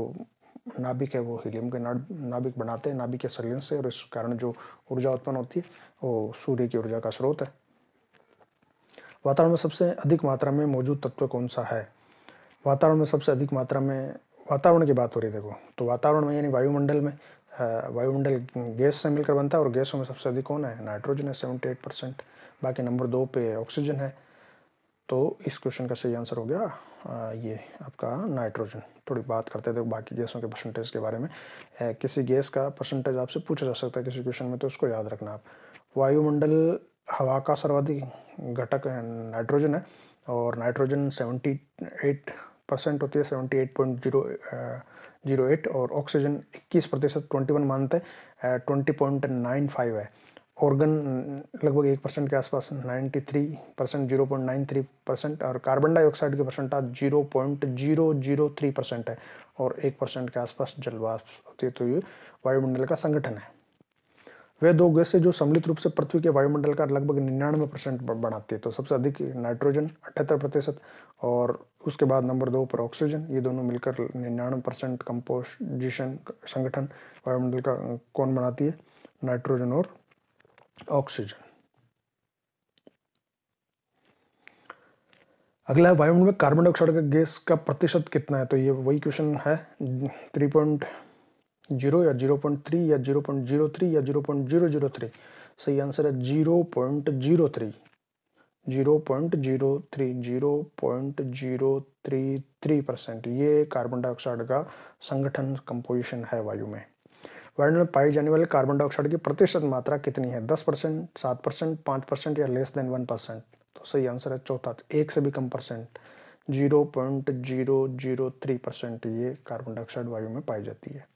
नाभिक है वो हीलियम के नाभिक बनाते हैं नाभिक के सलियन से और इस कारण जो ऊर्जा उत्पन्न होती है वो सूर्य की ऊर्जा का स्रोत है वातावरण में सबसे अधिक मात्रा में मौजूद तत्व कौन सा है वातावरण में सबसे अधिक मात्रा में वातावरण की बात हो रही है देखो तो वातावरण में यानी वायुमंडल में वायुमंडल गैस से मिलकर बनता है और गैसों में सबसे अधिक कौन है नाइट्रोजन है सेवेंटी एट परसेंट बाकी नंबर दो पे ऑक्सीजन है तो इस क्वेश्चन का सही आंसर हो गया आ, ये आपका नाइट्रोजन थोड़ी बात करते थे बाकी गैसों के परसेंटेज के बारे में ए, किसी गैस का परसेंटेज आपसे पूछा जा सकता है किसी क्वेश्चन में तो उसको याद रखना आप वायुमंडल हवा का सर्वाधिक घटक नाइट्रोजन है और नाइट्रोजन 78 परसेंट होती है जीरो एट और ऑक्सीजन 21 प्रतिशत ट्वेंटी वन मंथ है ट्वेंटी पॉइंट नाइन फाइव है ऑर्गन लगभग एक परसेंट के आसपास ninety three percent zero point nine three percent और कार्बन डाइऑक्साइड की आज zero point zero zero three percent है और एक परसेंट के आसपास जलवाष्प होती है तो ये वायुमंडल का संगठन है वे दो गैस जो सम्मिलित रूप से पृथ्वी के वायुमंडल का लगभग निन्यानवे परसेंट बनाते हैं तो सबसे अधिक नाइट्रोजन अठहत्तर प्रतिशत और उसके बाद नंबर दो पर ऑक्सीजन ये दोनों मिलकर निन्यानवे परसेंट कंपोजिशन संगठन वायुमंडल का कौन बनाती है नाइट्रोजन और ऑक्सीजन अगला है वायुमंडल में कार्बन डाइऑक्साइड का गैस का प्रतिशत कितना है तो ये वही क्वेश्चन है थ्री पॉइंट जीरो या जीरो पॉइंट थ्री या जीरो पॉइंट जीरो थ्री या zero point zero zero three सही आंसर है zero point zero three zero point zero three zero point zero three three percent ये carbon dioxide का संगठन composition है वायु में वायु में पाई जाने वाले कार्बन डाइऑक्साइड की प्रतिशत मात्रा कितनी है दस परसेंट सात परसेंट पाँच परसेंट या लेस देन वन परसेंट तो सही आंसर है चौथा एक से भी कम percent zero point zero zero three percent ये कार्बन डाइऑक्साइड वायु में पाई जाती है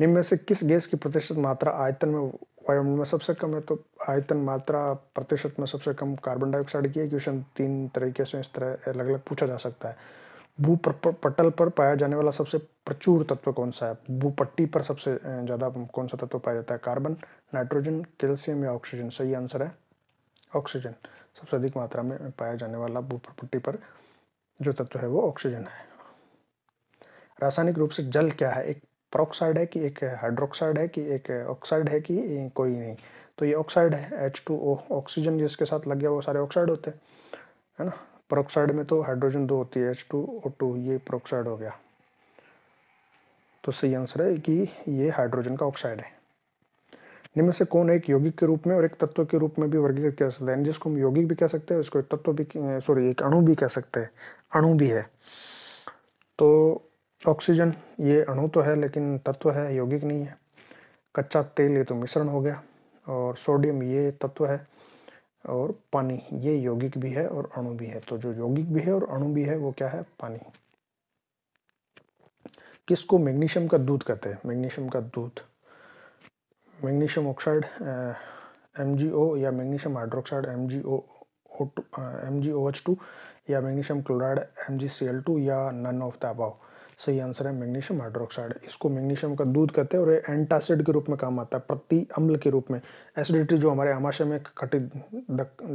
निम्न में से किस गैस की प्रतिशत मात्रा आयतन में वायुमंडल में सबसे कम है तो आयतन मात्रा प्रतिशत में सबसे कम कार्बन डाइऑक्साइड की है क्वेश्चन तीन तरीके से इस तरह अलग अलग पूछा जा सकता है भू पटल पर पाया जाने वाला सबसे प्रचुर तत्व कौन सा है भूपट्टी पर सबसे ज़्यादा कौन सा तत्व पाया जाता है कार्बन नाइट्रोजन कैल्शियम या ऑक्सीजन सही आंसर है ऑक्सीजन सबसे अधिक मात्रा में पाया जाने वाला पट्टी पर जो तत्व है वो ऑक्सीजन है रासायनिक रूप से जल क्या है एक प्रोक्साइड है कि एक हाइड्रोक्साइड है कि एक ऑक्साइड है कि कोई नहीं तो ये ऑक्साइड है एच टू ओ ऑक्सीजन जिसके साथ लग गया वो सारे ऑक्साइड होते हैं है ना प्रोक्साइड में तो हाइड्रोजन दो होती है एच टू ओ टू ये प्रोक्साइड हो गया तो सही आंसर है कि ये हाइड्रोजन का ऑक्साइड है निम्न से कौन एक यौगिक के रूप में और एक तत्व के रूप में भी वर्गीकृत किया जा सकता है जिसको हम यौगिक भी कह सकते हैं उसको एक तत्व भी सॉरी एक अणु भी कह सकते हैं अणु भी है तो ऑक्सीजन ये अणु तो है लेकिन तत्व है यौगिक नहीं है कच्चा तेल ये तो मिश्रण हो गया और सोडियम ये तत्व है और पानी ये यौगिक भी है और अणु भी है तो जो यौगिक भी है और अणु भी है वो क्या है पानी किसको मैग्नीशियम का दूध कहते हैं मैग्नीशियम का दूध मैग्नीशियम ऑक्साइड एम या magnesium hydroxide M G O M G O H two या magnesium chloride M G C L two या नन ऑफ द अबाव सही आंसर है मैग्नीशियम हाइड्रोक्साइड इसको मैग्नीशियम का दूध कहते हैं और ये एंटासिड के रूप में काम आता है प्रति अम्ल के रूप में एसिडिटी जो हमारे आमाशय में खटी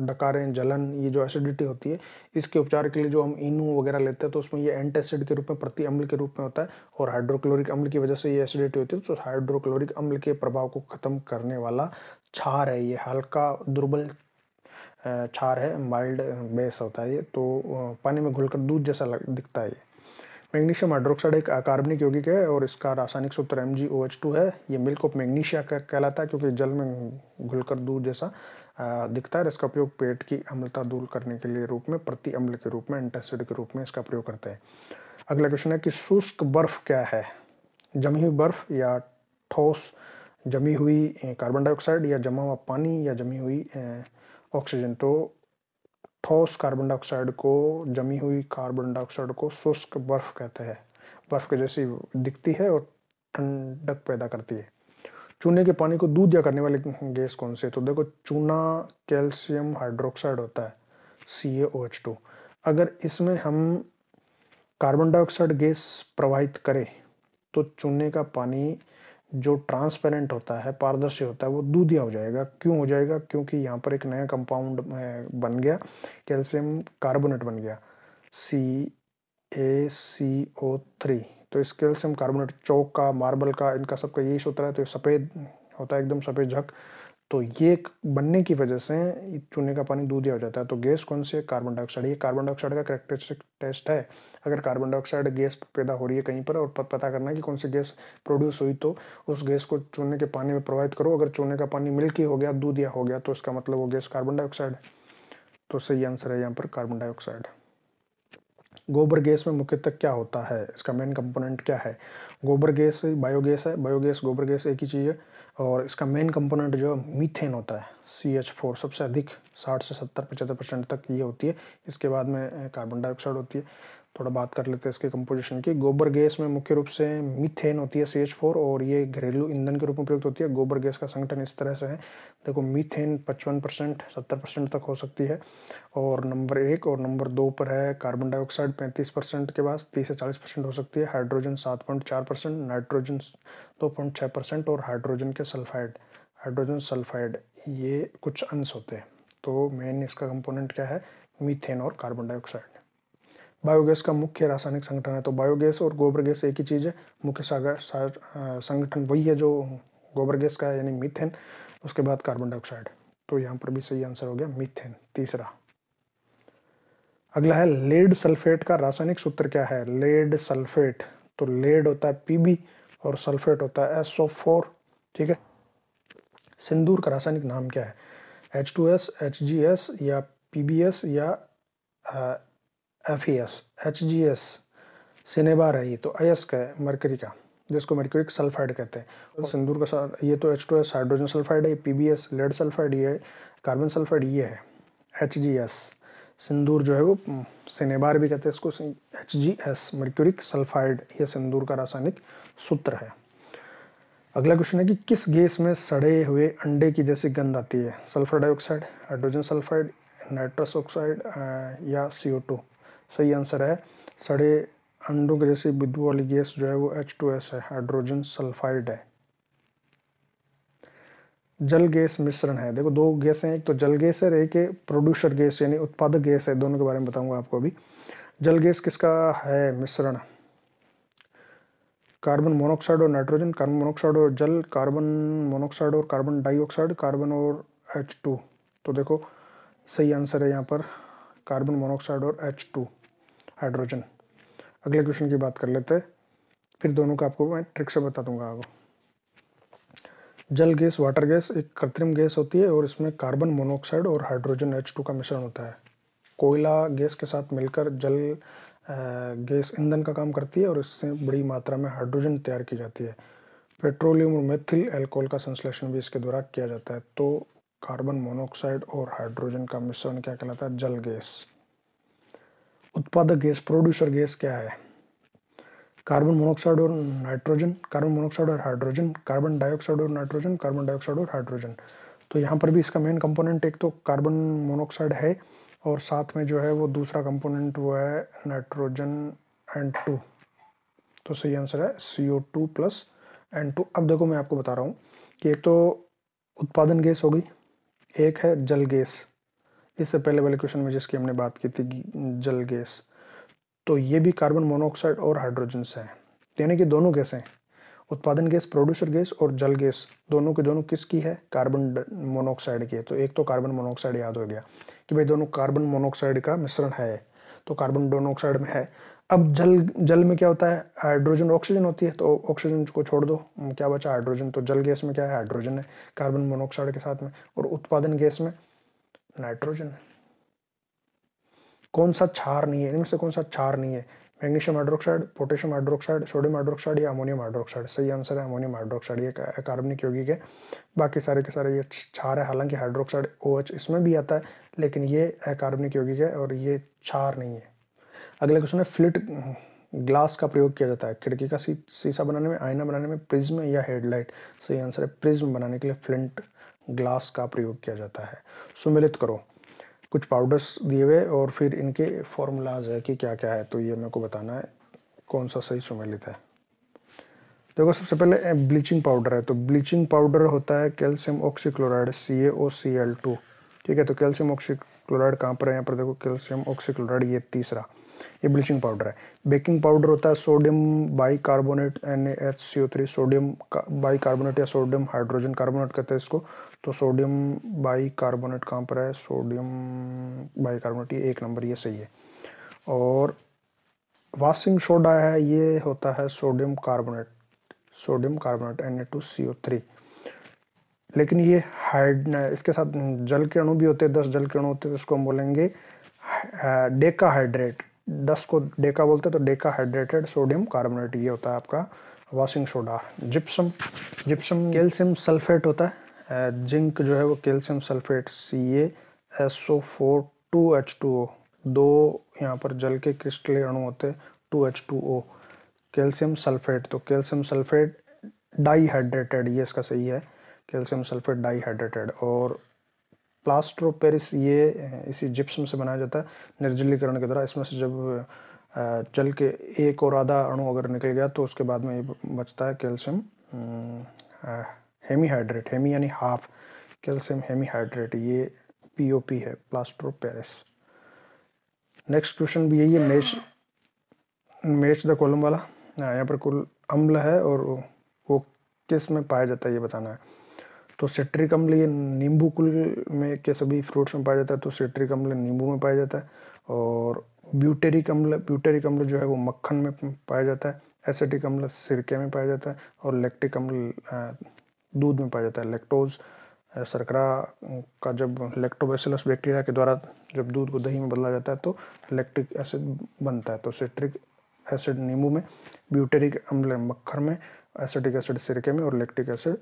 डकारें जलन ये जो एसिडिटी होती है इसके उपचार के लिए जो हम इनू वगैरह लेते हैं तो उसमें ये एंटासिड के रूप में प्रति अम्ल के रूप में होता है और हाइड्रोक्लोरिक अम्ल की वजह से ये एसिडिटी होती है तो हाइड्रोक्लोरिक अम्ल के प्रभाव को ख़त्म करने वाला छार है ये हल्का दुर्बल छार है माइल्ड बेस होता है ये तो पानी में घुलकर दूध जैसा दिखता है ये मैग्नीशियम हाइड्रोक्साइड एक कार्बनिक यौगिक है और इसका रासायनिक सूत्र M G O H two है ये मिल्क ऑफ मैग्नीशिया कहलाता है क्योंकि जल में घुलकर दूध जैसा दिखता है इसका उपयोग पेट की अम्लता दूर करने के लिए रूप में प्रति अम्ल के रूप में एंटासिड के रूप में इसका प्रयोग करते हैं अगला क्वेश्चन है कि शुष्क बर्फ क्या है जमी हुई बर्फ या ठोस जमी हुई कार्बन डाइऑक्साइड या जमा हुआ पानी या जमी हुई ऑक्सीजन तो ठोस कार्बन डाइऑक्साइड को जमी हुई कार्बन डाइऑक्साइड को शुष्क बर्फ कहते हैं बर्फ के जैसी दिखती है और ठंडक पैदा करती है चूने के पानी को दूध या करने वाले गैस कौन से तो देखो चूना कैल्शियम हाइड्रोक्साइड होता है सी ए एच टू अगर इसमें हम कार्बन डाइऑक्साइड गैस प्रवाहित करें तो चूने का पानी जो ट्रांसपेरेंट होता है पारदर्शी होता है वो दूधिया हो जाएगा क्यों हो जाएगा क्योंकि यहाँ पर एक नया कंपाउंड बन गया कैल्शियम कार्बोनेट बन गया सी ए सी ओ थ्री तो इस कैल्शियम कार्बोनेट चौक का मार्बल का इनका सबका यही सूत्र है तो सफ़ेद होता है एकदम सफ़ेद झक तो ये बनने की वजह से चूने का पानी दूधिया हो जाता है तो गैस कौन सी है कार्बन डाइऑक्साइड ये कार्बन डाइऑक्साइड का करेक्टरिस्टिक टेस्ट है अगर कार्बन डाइऑक्साइड गैस पैदा हो रही है कहीं पर और पता करना है कि कौन सी गैस प्रोड्यूस हुई तो उस गैस को चूने के पानी में प्रवाहित करो अगर चूने का पानी मिल्की हो गया दूधिया हो गया तो इसका मतलब वो गैस कार्बन डाइऑक्साइड है तो सही आंसर है यहाँ पर कार्बन डाइऑक्साइड गोबर गैस में मुख्यतः क्या होता है इसका मेन कंपोनेंट क्या है गोबर गैस बायोगैस है बायोगैस गोबर गैस एक ही चीज़ है और इसका मेन कंपोनेंट जो मीथेन होता है सी एच फोर सबसे अधिक साठ से सत्तर पचहत्तर परसेंट तक ये होती है इसके बाद में कार्बन डाइऑक्साइड होती है थोड़ा बात कर लेते हैं इसके कंपोजिशन की गोबर गैस में मुख्य रूप से मीथेन होती है सी और ये घरेलू ईंधन के रूप में प्रयुक्त होती है गोबर गैस का संगठन इस तरह से है देखो मीथेन पचपन परसेंट सत्तर परसेंट तक हो सकती है और नंबर एक और नंबर दो पर है कार्बन डाइऑक्साइड पैंतीस परसेंट के पास तीस से चालीस परसेंट हो सकती है हाइड्रोजन सात पॉइंट चार परसेंट नाइट्रोजन दो पॉइंट छः परसेंट और हाइड्रोजन के सल्फाइड हाइड्रोजन सल्फाइड ये कुछ अंश होते हैं तो मेन इसका कंपोनेंट क्या है मीथेन और कार्बन डाइऑक्साइड बायोगैस का मुख्य रासायनिक संगठन है तो बायोगैस और गोबर गैस एक ही चीज़ है मुख्य सागर संगठन वही है जो गोबर गैस का है यानी मीथेन उसके बाद कार्बन डाइऑक्साइड तो यहाँ पर भी सही आंसर हो गया मीथेन तीसरा अगला है लेड सल्फेट का रासायनिक सूत्र क्या है लेड सल्फेट तो लेड होता है पीबी और सल्फेट होता है एस फोर ठीक है सिंदूर का रासायनिक नाम क्या है H two S H G S या पी बी एस या F E S H G S cinnabar है ये तो एस का है मरकरी का जिसको मर्क्यूरिक सल्फाइड कहते हैं और तो सिंदूर का ये तो H two S hydrogen sulphide है P B S lead sulphide ये कार्बन सल्फाइड ये है एच जी एस सिंदूर जो है वो सिनेबार भी कहते हैं इसको H G S mercuric sulphide यह सिंदूर का रासायनिक सूत्र है अगला क्वेश्चन है कि किस गैस में सड़े हुए अंडे की जैसी गंध आती है sulphur dioxide hydrogen sulphide nitrous oxide या सी ओ टू सही आंसर है सड़े अंडों के जैसे बिंदु वाली गैस जो है वो एच टू एस है हाइड्रोजन सल्फाइड है जल गैस मिश्रण है देखो दो गैस हैं एक तो जल गैस है एक प्रोड्यूसर गैस यानी उत्पादक गैस है दोनों के बारे में बताऊंगा आपको अभी जल गैस किसका है मिश्रण कार्बन मोनोक्साइड और नाइट्रोजन कार्बन मोनोक्साइड और जल कार्बन मोनोक्साइड और कार्बन डाइऑक्साइड कार्बन और एच टू तो देखो सही आंसर है यहाँ पर कार्बन मोनोक्साइड और एच टू हाइड्रोजन अगले क्वेश्चन की बात कर लेते हैं फिर दोनों का आपको मैं ट्रिक से बता दूंगा आपको जल गैस वाटर गैस एक कृत्रिम गैस होती है और इसमें कार्बन मोनोऑक्साइड और हाइड्रोजन एच टू का मिश्रण होता है कोयला गैस के साथ मिलकर जल गैस ईंधन का काम करती है और इससे बड़ी मात्रा में हाइड्रोजन तैयार की जाती है पेट्रोलियम और मेथिल एल्कोहल का संश्लेषण भी इसके द्वारा किया जाता है तो कार्बन मोनोऑक्साइड और हाइड्रोजन का मिश्रण क्या कहलाता है जल गैस उत्पादक गैस प्रोड्यूसर गैस क्या है कार्बन मोनोक्साइड और नाइट्रोजन कार्बन मोनोक्साइड और हाइड्रोजन कार्बन डाइऑक्साइड और नाइट्रोजन कार्बन डाइऑक्साइड और हाइड्रोजन तो यहाँ पर भी इसका मेन कंपोनेंट एक तो कार्बन मोनोक्साइड है और साथ में जो है वो दूसरा कंपोनेंट वो है नाइट्रोजन एंड टू तो सही आंसर है C O two plus and two अब देखो मैं आपको बता रहा हूँ कि एक तो उत्पादन गैस हो गई एक है जल गैस इससे पहले वाले क्वेश्चन में जिसकी हमने बात की थी जल गैस तो ये भी कार्बन मोनोऑक्साइड और हाइड्रोजन से है यानी कि दोनों गैसें उत्पादन गैस प्रोड्यूसर गैस और जल गैस दोनों के दोनों किसकी है कार्बन मोनोऑक्साइड की है तो एक तो कार्बन मोनोऑक्साइड याद हो गया कि भाई दोनों कार्बन मोनोऑक्साइड का मिश्रण है तो कार्बन मोनोऑक्साइड में है अब जल जल में क्या होता है हाइड्रोजन ऑक्सीजन होती है तो ऑक्सीजन को छोड़ दो क्या बचा हाइड्रोजन तो जल गैस में क्या है हाइड्रोजन है कार्बन मोनोऑक्साइड के साथ में और उत्पादन गैस में नाइट्रोजन है कौन सा क्षार नहीं है इनमें से कौन सा क्षार नहीं है magnesium hydroxide potassium hydroxide sodium hydroxide या अमोनियम हाइड्रोक्साइड सही आंसर है अमोनियम हाइड्रोक्साइड ये कार्बनिक यौगिक है बाकी सारे के सारे ये क्षार है हालांकि हाइड्रोक्साइड ओ OH इसमें भी आता है लेकिन ये अकार्बनिक यौगिक है और ये क्षार नहीं है अगला क्वेश्चन है फ्लिट ग्लास का प्रयोग किया जाता है खिड़की का सी, शीशा बनाने में आईना बनाने में प्रिज्म या हेडलाइट सही आंसर है प्रिज्म बनाने के लिए फ्लिंट ग्लास का प्रयोग किया जाता है सुमिलित करो कुछ पाउडर्स दिए हुए और फिर इनके फॉर्मूलाज है कि क्या क्या है तो ये मेरे को बताना है कौन सा सही सुमिलित है देखो सबसे पहले ब्लीचिंग पाउडर है तो ब्लीचिंग पाउडर होता है calcium oxychloride C A O C L two ठीक है तो कैल्शियम ऑक्सीक्लोराइड कहाँ पर है यहाँ पर देखो कैल्शियम ऑक्सीक्लोराइड ये तीसरा ये ब्लीचिंग पाउडर है बेकिंग पाउडर होता है sodium carbonate N H C O three sodium bicarbonate या सोडियम हाइड्रोजन कार्बोनेट कहते हैं इसको तो सोडियम कार्बोनेट कहाँ पर है सोडियम बाइकार्बोनेट ये एक नंबर ये सही है और वाशिंग सोडा है ये होता है sodium carbonate sodium carbonate N A two C O three लेकिन ये हाइड इसके साथ जल के अणु भी होते हैं दस जल के अणु होते हैं उसको तो हम बोलेंगे हाँ, डेकाहाइड्रेट दस को डेका बोलते हैं तो डेका हाइड्रेटेड सोडियम कार्बोनेट ये होता है आपका washing soda gypsum gypsum calcium sulphate होता है जिंक जो है वो calcium sulphate C S O four two H two O दो यहाँ पर जल के क्रिस्टल अणु होते हैं two H two O calcium sulphate तो कैल्शियम सल्फेट डाईहाइड्रेटेड ये इसका सही है कैल्शियम सल्फेट डाईहाइड्रेटेड और प्लास्टर ऑफ पेरिस ये इसी जिप्सम से बनाया जाता है निर्जलीकरण के द्वारा इसमें से जब जल के एक और आधा अणु अगर निकल गया तो उसके बाद में ये बचता है कैल्शियम हेमीहाइड्रेट हेमी यानी हाफ कैल्शियम हेमीहाइड्रेट ये पीओपी है plaster of Paris next question भी यही है मेच मेच द कोलम वाला यहाँ पर कुल अम्ल है और वो किस में पाया जाता है ये बताना है तो सिट्रिक अम्ल ये नींबू कुल में के सभी फ्रूट्स में पाया जाता है तो सिट्रिक अम्ल नींबू में पाया जाता है और ब्यूटेरिक अम्ल ब्यूटेरिक अम्ल जो है वो मक्खन में पाया जाता है एसिटिक अम्ल सिरके में पाया जाता है और लैक्टिक अम्ल दूध में पाया जाता है लैक्टोज शर्करा का जब लैक्टोबैसिलस बैक्टीरिया के द्वारा जब दूध को दही में बदला जाता है तो लैक्टिक एसिड बनता है तो सिट्रिक एसिड नींबू में ब्यूटेरिक अम्ल मक्खन में एसिटिक एसिड सिरके में और लैक्टिक एसिड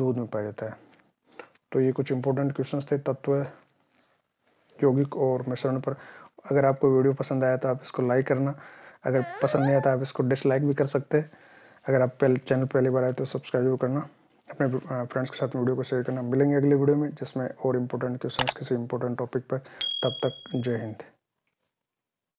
दूध में पाया जाता है तो ये कुछ इंपॉर्टेंट क्वेश्चंस थे तत्व यौगिक और मिश्रण पर अगर आपको वीडियो पसंद आया तो आप इसको लाइक करना अगर पसंद नहीं आया तो आप इसको डिसलाइक भी कर सकते हैं अगर आप पहले चैनल पहली बार आए तो सब्सक्राइब भी करना अपने फ्रेंड्स के साथ वीडियो को शेयर करना मिलेंगे अगले वीडियो में जिसमें और इम्पोर्टेंट क्वेश्चन किसी इम्पोर्टेंट टॉपिक पर तब तक जय हिंद